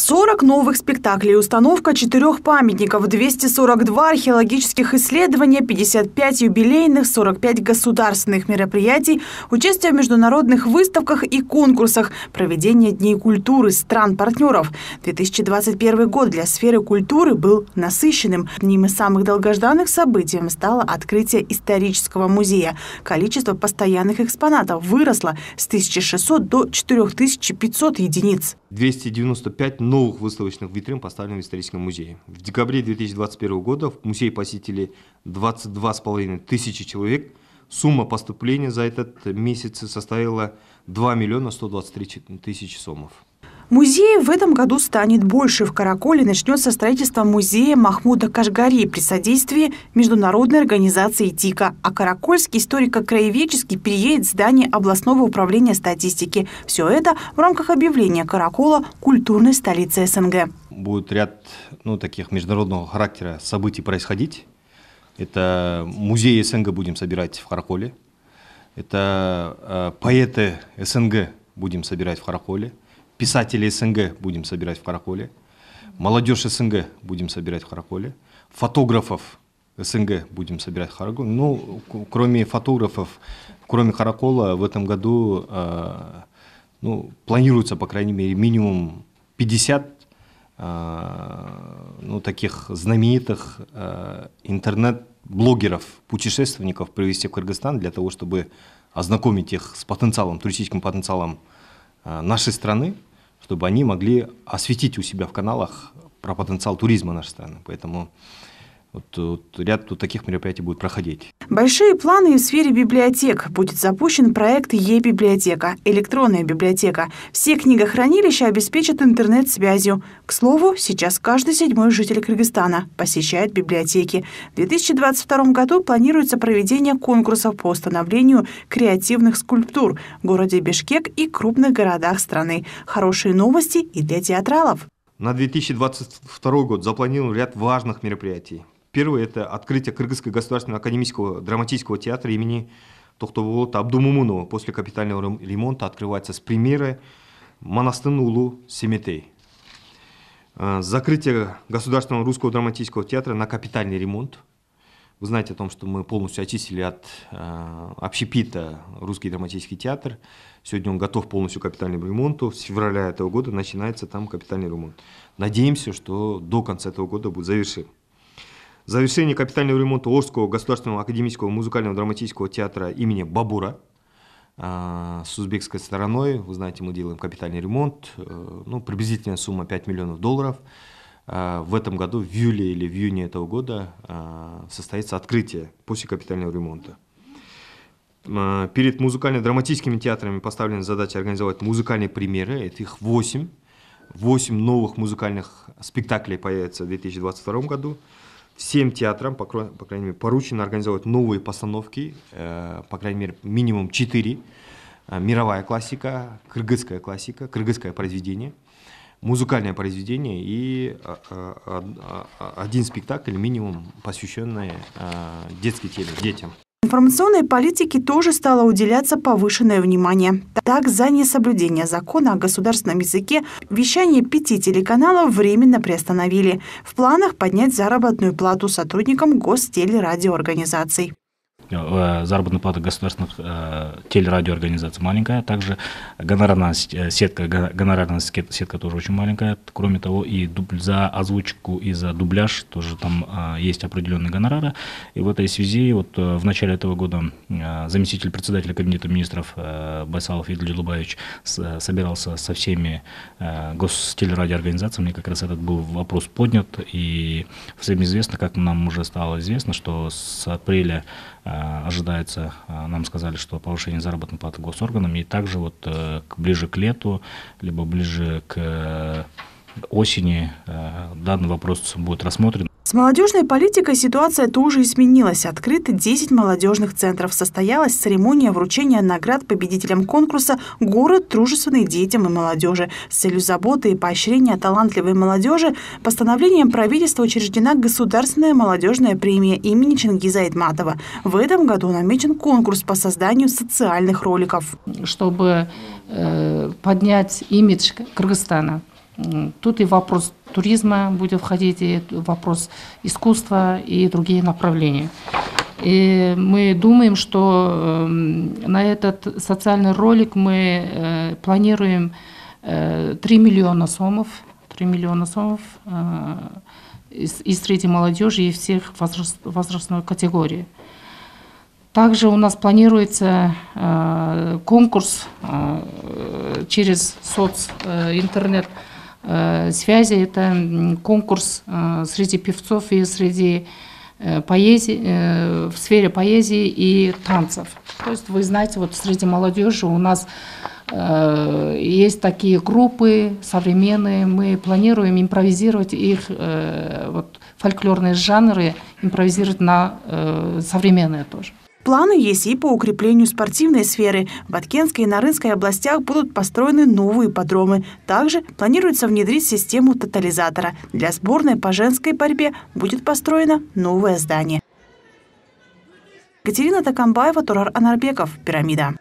40 новых спектаклей, установка четырех памятников, 242 археологических исследования, 55 юбилейных, 45 государственных мероприятий, участие в международных выставках и конкурсах, проведение Дней культуры стран-партнеров. 2021 год для сферы культуры был насыщенным. Одним из самых долгожданных событий стало открытие исторического музея. Количество постоянных экспонатов выросло с 1600 до 4500 единиц. 295 новых выставочных витрин поставлен в историческом музее. В декабре 2021 года в музей посетили 22,5 тысячи человек. Сумма поступления за этот месяц составила 2 миллиона 123 тысячи сомов. Музеев в этом году станет больше. В Караколе начнется строительство музея Махмуда Кашгари при содействии международной организации ТИКа. А Каракольский историко-краеведческий переедет в здание областного управления статистики. Все это в рамках объявления Каракола культурной столицы СНГ. Будет ряд ну, таких международного характера событий происходить. Это музей СНГ будем собирать в Караколе. Это э, поэты СНГ будем собирать в Караколе писателей СНГ будем собирать в Караколе, молодежь СНГ будем собирать в Караколе, фотографов СНГ будем собирать в Караколе. Ну, кроме фотографов, кроме Каракола, в этом году э, ну, планируется, по крайней мере, минимум 50 э, ну, таких знаменитых э, интернет-блогеров, путешественников привезти в Кыргызстан для того, чтобы ознакомить их с потенциалом, туристическим потенциалом э, нашей страны чтобы они могли осветить у себя в каналах про потенциал туризма нашей страны. Поэтому вот, вот ряд вот таких мероприятий будет проходить. Большие планы в сфере библиотек. Будет запущен проект «Е-библиотека» – электронная библиотека. Все книгохранилища обеспечат интернет-связью. К слову, сейчас каждый седьмой житель Кыргызстана посещает библиотеки. В 2022 году планируется проведение конкурсов по становлению креативных скульптур в городе Бишкек и крупных городах страны. Хорошие новости и для театралов. На 2022 год запланирован ряд важных мероприятий. Первое – это открытие Кыргызского государственного академического драматического театра имени Тохтоболота Абдумумунова. После капитального ремонта открывается с премьеры Манастын Улу Семетей. Э, закрытие Государственного русского драматического театра на капитальный ремонт. Вы знаете о том, что мы полностью очистили от э, общепита русский драматический театр. Сегодня он готов полностью к капитальному ремонту. С февраля этого года начинается там капитальный ремонт. Надеемся, что до конца этого года будет завершен завершение капитального ремонта Орского государственного академического музыкального драматического театра имени Бабура а, с узбекской стороной. Вы знаете, мы делаем капитальный ремонт, э, ну, приблизительная сумма 5 миллионов долларов. А, в этом году, в июле или в июне этого года, а, состоится открытие после капитального ремонта. Перед музыкально-драматическими театрами поставлена задача организовать музыкальные премьеры, это их 8. 8 новых музыкальных спектаклей появится в 2022 году всем театрам, по, по крайней мере, поручено организовать новые постановки, э, по крайней мере, минимум четыре. Э, мировая классика, кыргызская классика, кыргызское произведение, музыкальное произведение и э, э, э один спектакль минимум посвященный э, детской теле, детям. Информационной политике тоже стало уделяться повышенное внимание. Так, за несоблюдение закона о государственном языке вещание пяти телеканалов временно приостановили. В планах поднять заработную плату сотрудникам гостелерадиоорганизаций. Э, заработная плата государственных э, телерадиоорганизаций маленькая, также гонорарная э, сетка, гонорарная сетка тоже очень маленькая. Кроме того, и дубль, за озвучку и за дубляж тоже там э, есть определенные гонорары. И в этой связи вот э, в начале этого года э, заместитель председателя кабинета министров э, Байсалов Идль Лубаевич э, собирался со всеми э, гостелерадиоорганизациями, как раз этот был вопрос поднят, и всем известно, как нам уже стало известно, что с апреля Э, ожидается, э, нам сказали, что повышение заработной платы госорганам, и также вот э, ближе к лету, либо ближе к осени данный вопрос будет рассмотрен. С молодежной политикой ситуация тоже изменилась. Открыты 10 молодежных центров. Состоялась церемония вручения наград победителям конкурса «Город, дружественный детям и молодежи». С целью заботы и поощрения талантливой молодежи постановлением правительства учреждена Государственная молодежная премия имени Чингиза Айтматова. В этом году намечен конкурс по созданию социальных роликов. Чтобы э, поднять имидж Кыргызстана, тут и вопрос туризма будет входить и вопрос искусства и другие направления. И мы думаем, что эм, на этот социальный ролик мы э, планируем 3 э, миллиона сомов, 3 миллиона сомов э, и среди молодежи, и всех возраст, возрастной категории. Также у нас планируется конкурс через соц. интернет Э, связи. Это конкурс э, среди певцов и среди э, поэзии, в сфере поэзии и танцев. То есть вы знаете, вот среди молодежи у нас есть такие группы современные, мы планируем импровизировать их вот, фольклорные жанры, импровизировать на современные тоже. Планы есть и по укреплению спортивной сферы. В Баткенской и Нарынской областях будут построены новые подромы. Также планируется внедрить систему тотализатора. Для сборной по женской борьбе будет построено новое здание. Катерина Токамбаева, Турар Анарбеков, «Пирамида».